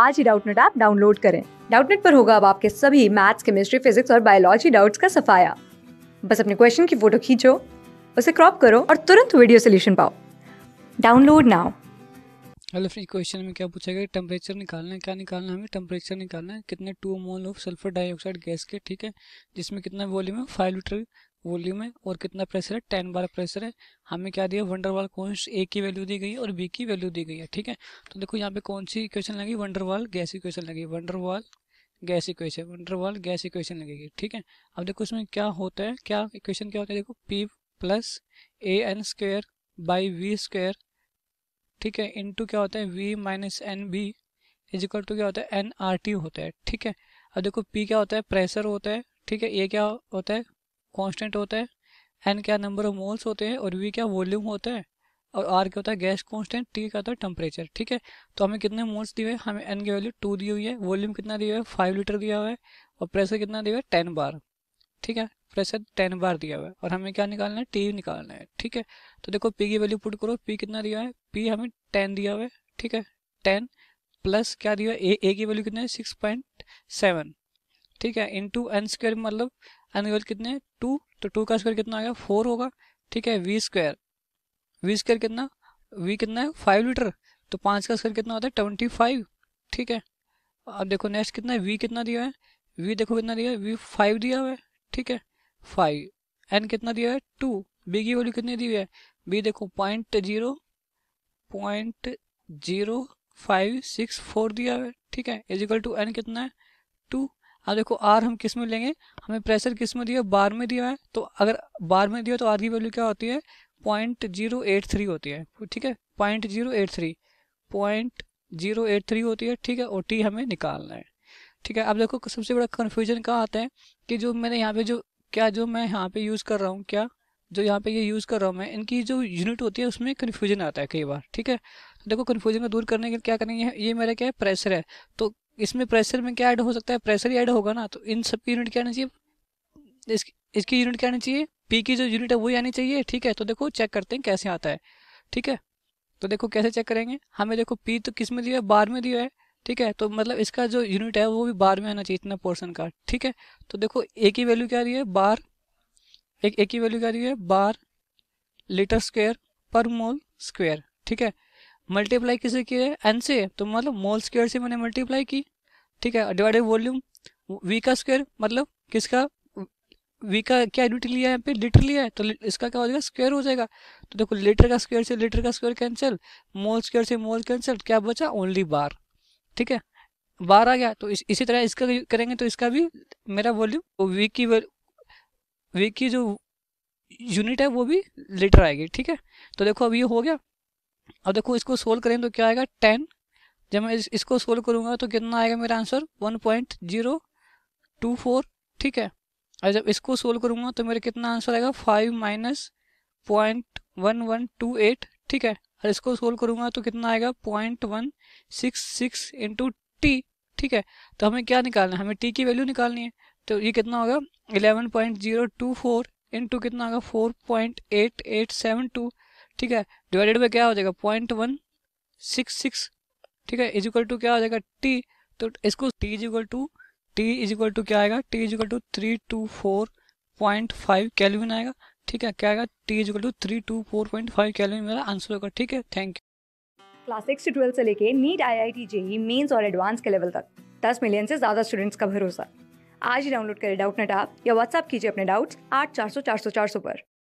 आज ही Doubtnut app download करें डाउटनेट पर होगा अब आपके सभी मैथ्स केमिस्ट्री फिजिक्स और बायोलॉजी डाउट्स का सफाया बस अपने क्वेश्चन की फोटो खींचो उसे क्रॉप करो और तुरंत वीडियो सोल्यूशन पाओ download now hello free question में क्या पूछा गया टेम्परेचर निकालना है क्या निकालना है हमें टेम्परेचर निकालना है कितने two mole of sulphur dioxide gas के ठीक है जिसमें कितना वॉल्यूम है फाइव लीटर वॉल्यूम है और कितना प्रेशर है टेन बार प्रेशर है हमें क्या दिया वंडरवाल कॉन्स ए की वैल्यू दी गई है और बी की वैल्यू दी गई है ठीक है तो देखो यहाँ पे कौन सी इक्वेशन लगी वंडरवाल गैस इक्वेशन लगी van der Waals gas equation van der Waals gas equation लगेगी ठीक है अब देखो इसमें क्या होता है क्या इक्वेशन क्या होता है देखो P plus A N square by V square ठीक है टू क्या होता है V minus N B equal to क्या होता है एन आर टी होता है ठीक है अब देखो पी क्या होता है प्रेशर होता है ठीक है ए क्या होता है कांस्टेंट होता है एन क्या नंबर ऑफ मोल्स होते हैं और वी क्या वॉल्यूम होता है और आर क्या होता है गैस कांस्टेंट टी क्या होता है टेम्परेचर ठीक है तो हमें कितने मोल्स दिए हैं हमें एन की वैल्यू टू दी हुई है वॉल्यूम कितना दिया हुआ है फाइव लीटर दिया हुआ है और प्रेशर कितना दिया हुआ है टेन बार ठीक है प्रेशर टेन बार दिया हुआ है और हमें क्या निकालना है टी निकालना है ठीक है तो देखो पी की वैल्यू पुट करो पी कितना दिया है पी हमें टेन दिया हुआ है ठीक है टेन प्लस क्या दिया है ए ए की वैल्यू कितना है सिक्स पॉइंट सेवन ठीक है इंटू एन स्क्वेयर मतलब अनगल कितने टू तो टू का स्क्वायर कितना आ गया फोर होगा ठीक है वी स्क्वायर वी स्क्वायर कितना वी कितना है फाइव लीटर तो पाँच का स्क्वायर कितना होता है ट्वेंटी फाइव ठीक है अब देखो नेक्स्ट कितना है वी कितना दिया है वी देखो कितना दिया है वी फाइव दिया हुआ है ठीक है फाइव एन कितना दिया है टू बी की वैल्यू कितनी दी हुई है बी देखो point zero point zero five six four दिया हुआ है ठीक है इजिकल टू एन कितना है टू अब हाँ देखो आर हम किस में लेंगे हमें प्रेशर किस में दिया बार में दिया है तो अगर बार में दिया तो आर की वैल्यू क्या होती है पॉइंट जीरो एट थ्री होती है ठीक है point zero eight three point zero eight three होती है ठीक है और टी हमें निकालना है ठीक है अब देखो सबसे बड़ा कन्फ्यूजन कहाँ आता है कि जो मैंने यहाँ पे जो क्या जो मैं यहाँ पे यूज़ कर रहा हूँ क्या जो यहाँ पे ये यूज़ कर रहा हूँ मैं इनकी जो यूनिट होती है उसमें कन्फ्यूजन आता है कई बार ठीक है तो देखो कन्फ्यूजन को दूर करने के लिए क्या करेंगे ये मेरा क्या है प्रेशर है तो इसमें प्रेशर में क्या ऐड हो सकता है प्रेशर ही ऐड होगा ना तो इन सब की यूनिट क्या आनी चाहिए इस, इसकी यूनिट क्या आनी चाहिए पी की जो यूनिट है वही आनी चाहिए ठीक है तो देखो चेक करते हैं कैसे आता है ठीक है तो देखो कैसे चेक करेंगे हमें देखो पी तो किस में दिया है बार में दिया है ठीक है तो मतलब इसका जो यूनिट है वो भी बार में आना चाहिए इतना पोर्सन का ठीक है तो देखो ए की वैल्यू क्या रही है बार एक ए की वैल्यू क्या रही है बार लीटर स्क्वेयर पर मोल स्क्वेयर ठीक है मल्टीप्लाई किसे किया है एन से तो मतलब मोल स्क्वायर से मैंने मल्टीप्लाई की ठीक है डिवाइडेड वॉल्यूम वी का स्क्वायर मतलब किसका वी का क्या यूनिट लिया है पे लीटर लिया है तो इसका क्या हो जाएगा स्क्वायर हो जाएगा तो देखो लीटर का स्क्वायर से लीटर का स्क्वायर कैंसिल मोल स्क्वायर से मोल कैंसिल क्या बचा ओनली बार ठीक है बार आ गया तो इस, इसी तरह इसका करेंगे तो इसका भी मेरा वॉल्यूम तो वी की वी की जो यूनिट है वो भी लीटर आएगी ठीक है तो देखो अब ये हो गया अब देखो इसको सोल्व करें तो क्या आएगा टेन जब मैं इसको सोल्व करूंगा तो कितना आएगा मेरा answer one point zero two four ठीक है और जब इसको सोल्व करूंगा तो मेरा कितना आंसर आएगा five minus point one one two eight ठीक है और इसको सोल्व करूंगा तो कितना आएगा point one six six into T ठीक है तो हमें क्या निकालना है हमें टी की वैल्यू निकालनी है तो ये कितना होगा eleven point zero two four into कितना होगा four point eight eight seven two ठीक है डिवाइडेड बाई क्या हो जाएगा पॉइंट वन सिक्स सिक्स ठीक है इज इक्वल टू क्या हो जाएगा टी तो इसको T is equal to T is equal to क्या आएगा T is equal to three two four point five kelvin आएगा ठीक है क्या आएगा T is equal to three two four point five kelvin मेरा आंसर होगा ठीक है थैंक यू क्लास सिक्स से ट्वेल्थ से लेके NEET I I T JEE mains और एडवांस के लेवल तक दस मिलियन से ज़्यादा स्टूडेंट्स का भरोसा आज ही डाउनलोड करें डाउट नेट आप या व्हाट्सअप कीजिए अपने डाउट्स आठ चार सौ चार सौ चार सौ पर